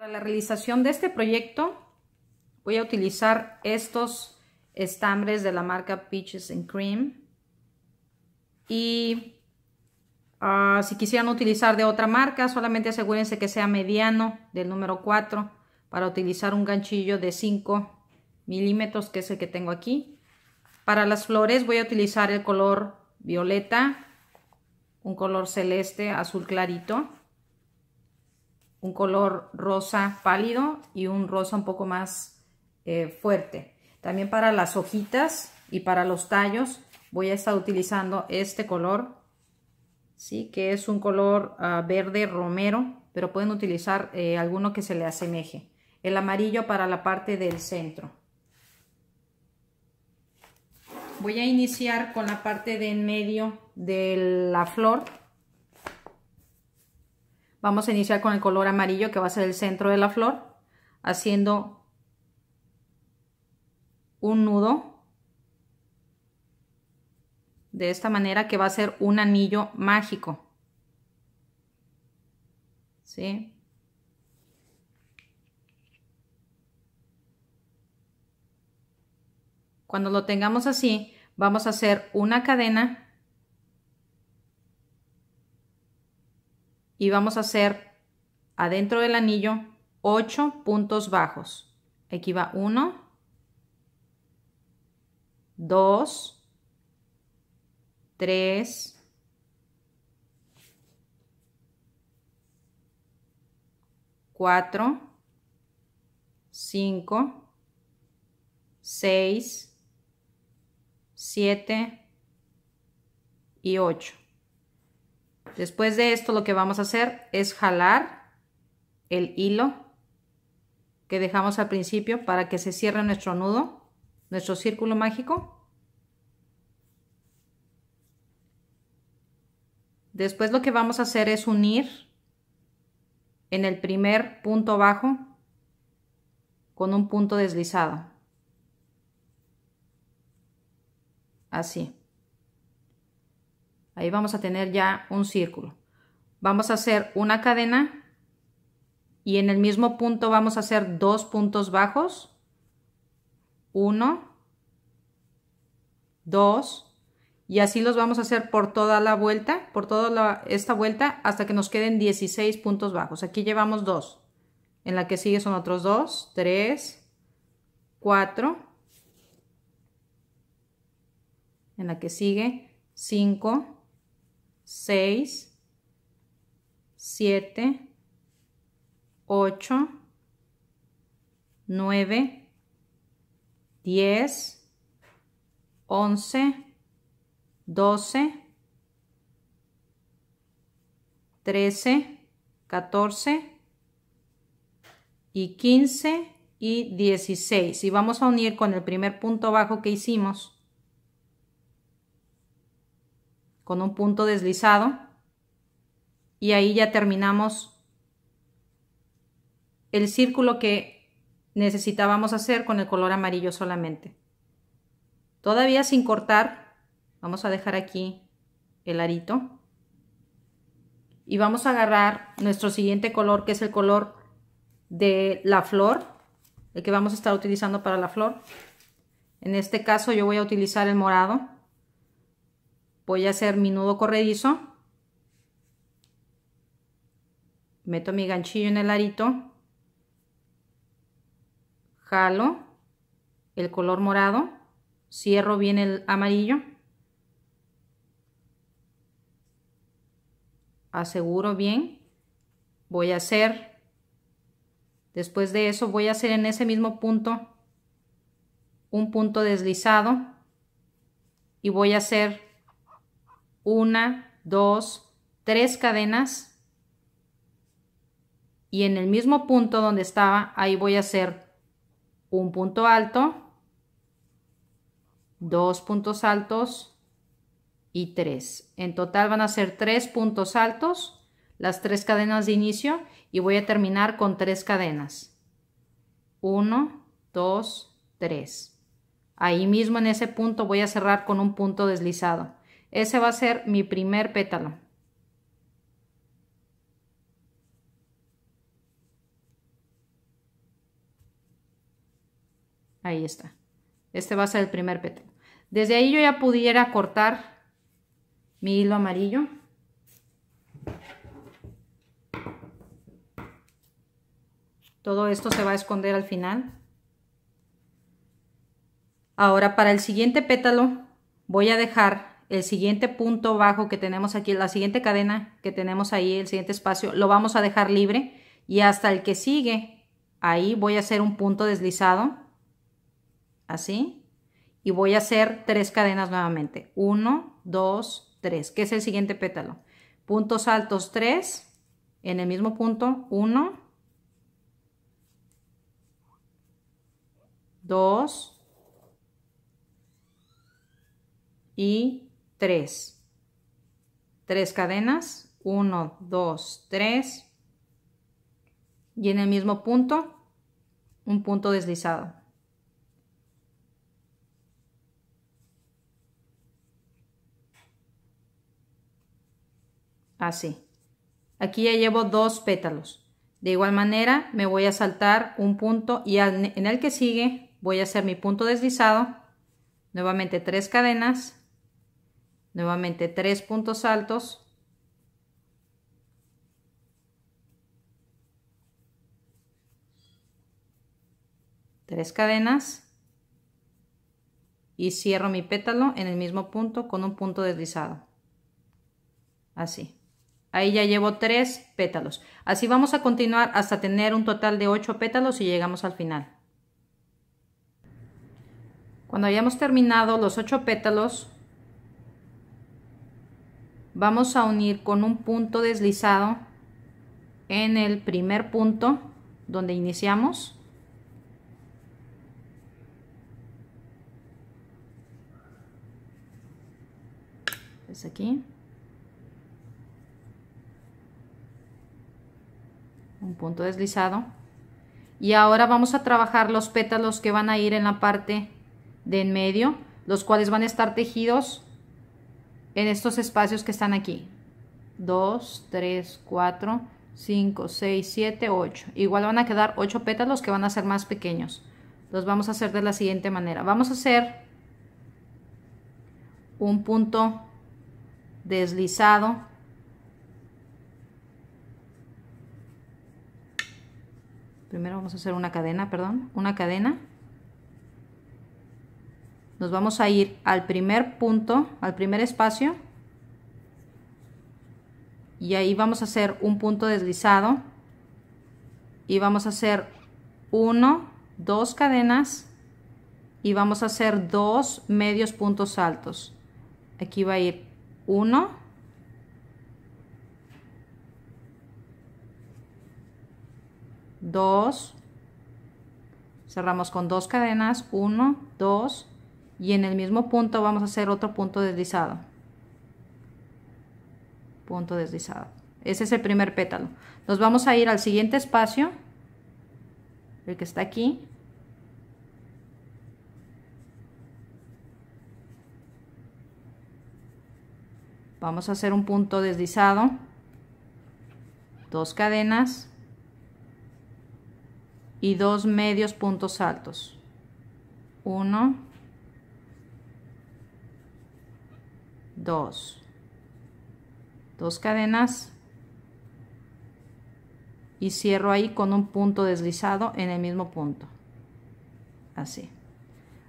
Para la realización de este proyecto voy a utilizar estos estambres de la marca Peaches and Cream y ah, si quisieran utilizar de otra marca solamente asegúrense que sea mediano del número 4 para utilizar un ganchillo de 5 milímetros que es el que tengo aquí para las flores voy a utilizar el color violeta un color celeste azul clarito un color rosa pálido y un rosa un poco más eh, fuerte. También para las hojitas y para los tallos voy a estar utilizando este color, ¿sí? que es un color ah, verde romero, pero pueden utilizar eh, alguno que se le asemeje. El amarillo para la parte del centro. Voy a iniciar con la parte de en medio de la flor Vamos a iniciar con el color amarillo que va a ser el centro de la flor, haciendo un nudo de esta manera que va a ser un anillo mágico. Cuando lo tengamos así, vamos a hacer una cadena y vamos a hacer adentro del anillo 8 puntos bajos. Aquí va 1, 2, 3, 4, 5, 6, 7 y 8. Después de esto lo que vamos a hacer es jalar el hilo que dejamos al principio para que se cierre nuestro nudo, nuestro círculo mágico. Después lo que vamos a hacer es unir en el primer punto bajo con un punto deslizado. Así. Ahí vamos a tener ya un círculo. Vamos a hacer una cadena y en el mismo punto vamos a hacer dos puntos bajos. Uno, dos, y así los vamos a hacer por toda la vuelta, por toda esta vuelta, hasta que nos queden 16 puntos bajos. Aquí llevamos dos. En la que sigue son otros dos, tres, cuatro. En la que sigue, cinco, 6, 7, 8, 9, 10, 11, 12, 13, 14 y 15 y 16. Y vamos a unir con el primer punto bajo que hicimos. con un punto deslizado y ahí ya terminamos el círculo que necesitábamos hacer con el color amarillo solamente. Todavía sin cortar, vamos a dejar aquí el arito y vamos a agarrar nuestro siguiente color que es el color de la flor, el que vamos a estar utilizando para la flor. En este caso yo voy a utilizar el morado voy a hacer mi nudo corredizo meto mi ganchillo en el arito jalo el color morado cierro bien el amarillo aseguro bien voy a hacer después de eso voy a hacer en ese mismo punto un punto deslizado y voy a hacer una, dos, tres cadenas y en el mismo punto donde estaba, ahí voy a hacer un punto alto, dos puntos altos y tres. En total van a ser tres puntos altos, las tres cadenas de inicio y voy a terminar con tres cadenas. Uno, dos, tres. Ahí mismo en ese punto voy a cerrar con un punto deslizado. Ese va a ser mi primer pétalo. Ahí está. Este va a ser el primer pétalo. Desde ahí yo ya pudiera cortar mi hilo amarillo. Todo esto se va a esconder al final. Ahora para el siguiente pétalo voy a dejar el siguiente punto bajo que tenemos aquí, la siguiente cadena que tenemos ahí, el siguiente espacio, lo vamos a dejar libre y hasta el que sigue, ahí voy a hacer un punto deslizado, así, y voy a hacer tres cadenas nuevamente, Uno, dos, tres. que es el siguiente pétalo. Puntos altos tres. en el mismo punto Uno. Dos. y 3. 3 cadenas, 1, 2, 3. Y en el mismo punto, un punto deslizado. Así. Aquí ya llevo dos pétalos. De igual manera me voy a saltar un punto y en el que sigue voy a hacer mi punto deslizado. Nuevamente tres cadenas, Nuevamente tres puntos altos. Tres cadenas. Y cierro mi pétalo en el mismo punto con un punto deslizado. Así. Ahí ya llevo tres pétalos. Así vamos a continuar hasta tener un total de ocho pétalos y llegamos al final. Cuando hayamos terminado los ocho pétalos, vamos a unir con un punto deslizado en el primer punto donde iniciamos es aquí un punto deslizado y ahora vamos a trabajar los pétalos que van a ir en la parte de en medio los cuales van a estar tejidos en estos espacios que están aquí. 2, 3, 4, 5, 6, 7, 8. Igual van a quedar 8 pétalos que van a ser más pequeños. Los vamos a hacer de la siguiente manera. Vamos a hacer un punto deslizado primero vamos a hacer una cadena, perdón, una cadena nos vamos a ir al primer punto, al primer espacio y ahí vamos a hacer un punto deslizado y vamos a hacer uno dos cadenas y vamos a hacer dos medios puntos altos. Aquí va a ir 1, 2, cerramos con dos cadenas, 1, 2, y en el mismo punto vamos a hacer otro punto deslizado punto deslizado ese es el primer pétalo nos vamos a ir al siguiente espacio el que está aquí vamos a hacer un punto deslizado dos cadenas y dos medios puntos altos uno 2 dos cadenas y cierro ahí con un punto deslizado en el mismo punto así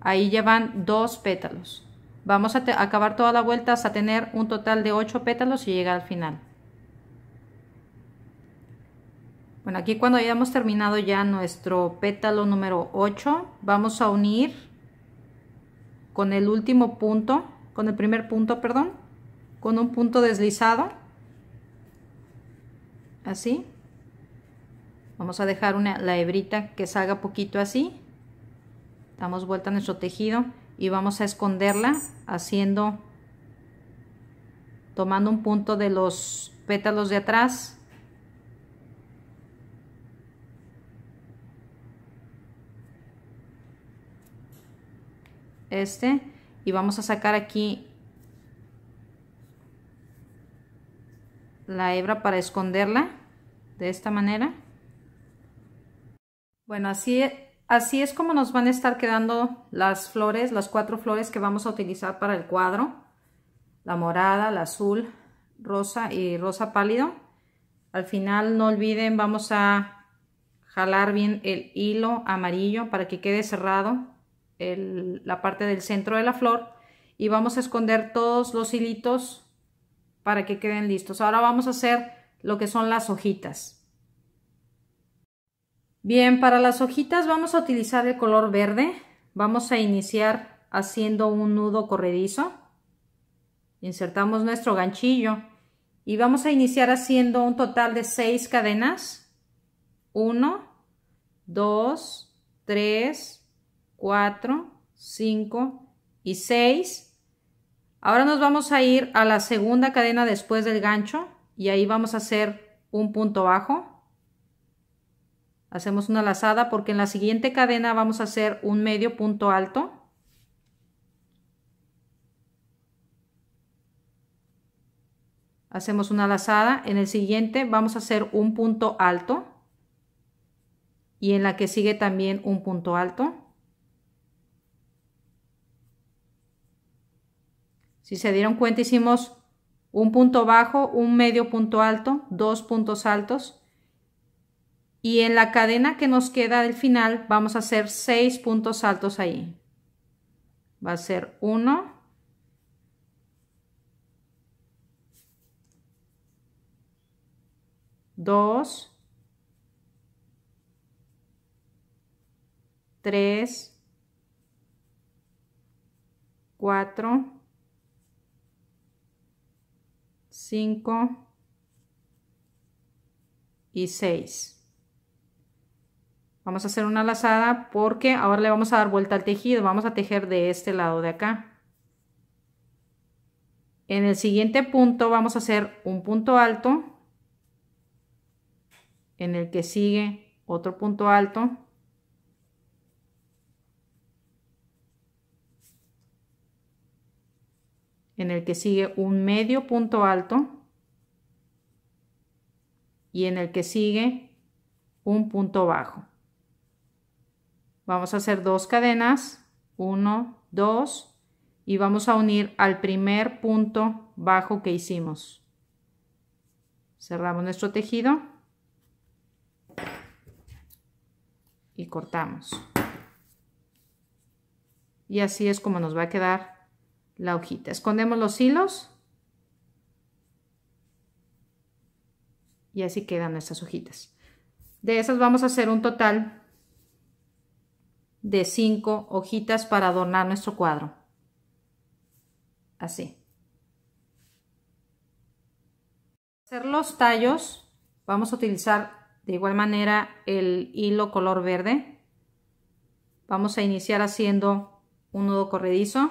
ahí ya van dos pétalos vamos a acabar toda la vuelta hasta tener un total de 8 pétalos y llegar al final bueno aquí cuando hayamos terminado ya nuestro pétalo número 8 vamos a unir con el último punto con el primer punto, perdón, con un punto deslizado, así. Vamos a dejar una, la hebrita que salga poquito así. Damos vuelta a nuestro tejido y vamos a esconderla haciendo, tomando un punto de los pétalos de atrás. Este y vamos a sacar aquí la hebra para esconderla de esta manera bueno así e, así es como nos van a estar quedando las flores las cuatro flores que vamos a utilizar para el cuadro la morada la azul rosa y rosa pálido al final no olviden vamos a jalar bien el hilo amarillo para que quede cerrado la parte del centro de la flor y vamos a esconder todos los hilitos para que queden listos. Ahora vamos a hacer lo que son las hojitas. Bien, para las hojitas vamos a utilizar el color verde. Vamos a iniciar haciendo un nudo corredizo. Insertamos nuestro ganchillo y vamos a iniciar haciendo un total de seis cadenas. uno dos tres 4, 5 y 6. Ahora nos vamos a ir a la segunda cadena después del gancho y ahí vamos a hacer un punto bajo. Hacemos una lazada porque en la siguiente cadena vamos a hacer un medio punto alto. Hacemos una lazada, en el siguiente vamos a hacer un punto alto y en la que sigue también un punto alto. Si se dieron cuenta, hicimos un punto bajo, un medio punto alto, dos puntos altos. Y en la cadena que nos queda del final, vamos a hacer seis puntos altos ahí. Va a ser uno. Dos. 3, 4, 5 y 6. Vamos a hacer una lazada porque ahora le vamos a dar vuelta al tejido. Vamos a tejer de este lado de acá. En el siguiente punto vamos a hacer un punto alto. En el que sigue otro punto alto. en el que sigue un medio punto alto y en el que sigue un punto bajo. Vamos a hacer dos cadenas, 1, 2 y vamos a unir al primer punto bajo que hicimos. Cerramos nuestro tejido y cortamos. Y así es como nos va a quedar la hojita. Escondemos los hilos. Y así quedan nuestras hojitas. De esas vamos a hacer un total de 5 hojitas para adornar nuestro cuadro. Así. Para hacer los tallos vamos a utilizar de igual manera el hilo color verde. Vamos a iniciar haciendo un nudo corredizo.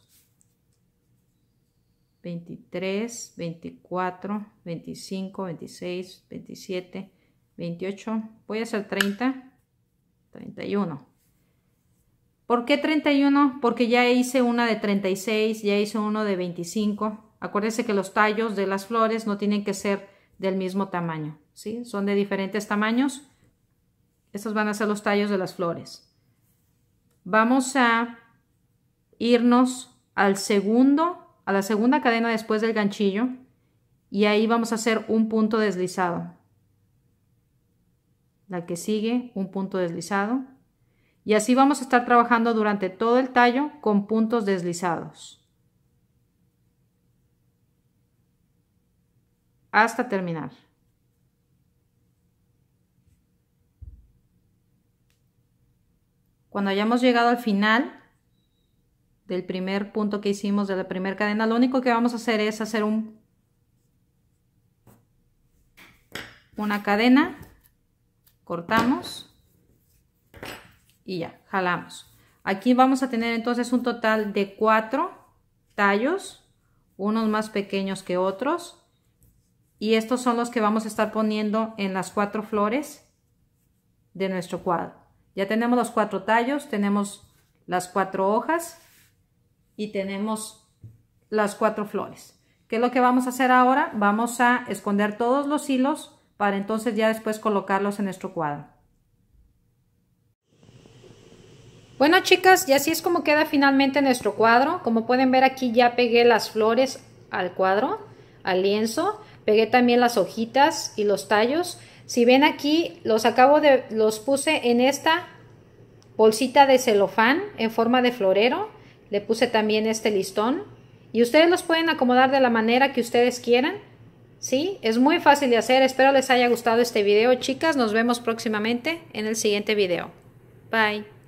23, 24, 25, 26, 27, 28. Voy a hacer 30, 31. ¿Por qué 31? Porque ya hice una de 36, ya hice uno de 25. Acuérdense que los tallos de las flores no tienen que ser del mismo tamaño, ¿sí? Son de diferentes tamaños. Estos van a ser los tallos de las flores. Vamos a irnos al segundo la segunda cadena después del ganchillo y ahí vamos a hacer un punto deslizado. La que sigue, un punto deslizado. Y así vamos a estar trabajando durante todo el tallo con puntos deslizados. Hasta terminar. Cuando hayamos llegado al final, del primer punto que hicimos de la primera cadena, lo único que vamos a hacer es hacer un, una cadena, cortamos y ya, jalamos. Aquí vamos a tener entonces un total de cuatro tallos, unos más pequeños que otros. Y estos son los que vamos a estar poniendo en las cuatro flores de nuestro cuadro. Ya tenemos los cuatro tallos, tenemos las cuatro hojas y tenemos las cuatro flores. ¿Qué es lo que vamos a hacer ahora? Vamos a esconder todos los hilos para entonces ya después colocarlos en nuestro cuadro. Bueno chicas, y así es como queda finalmente nuestro cuadro. Como pueden ver aquí ya pegué las flores al cuadro, al lienzo. Pegué también las hojitas y los tallos. Si ven aquí, los acabo de, los puse en esta bolsita de celofán en forma de florero. Le puse también este listón y ustedes los pueden acomodar de la manera que ustedes quieran. ¿Sí? Es muy fácil de hacer. Espero les haya gustado este video, chicas. Nos vemos próximamente en el siguiente video. Bye.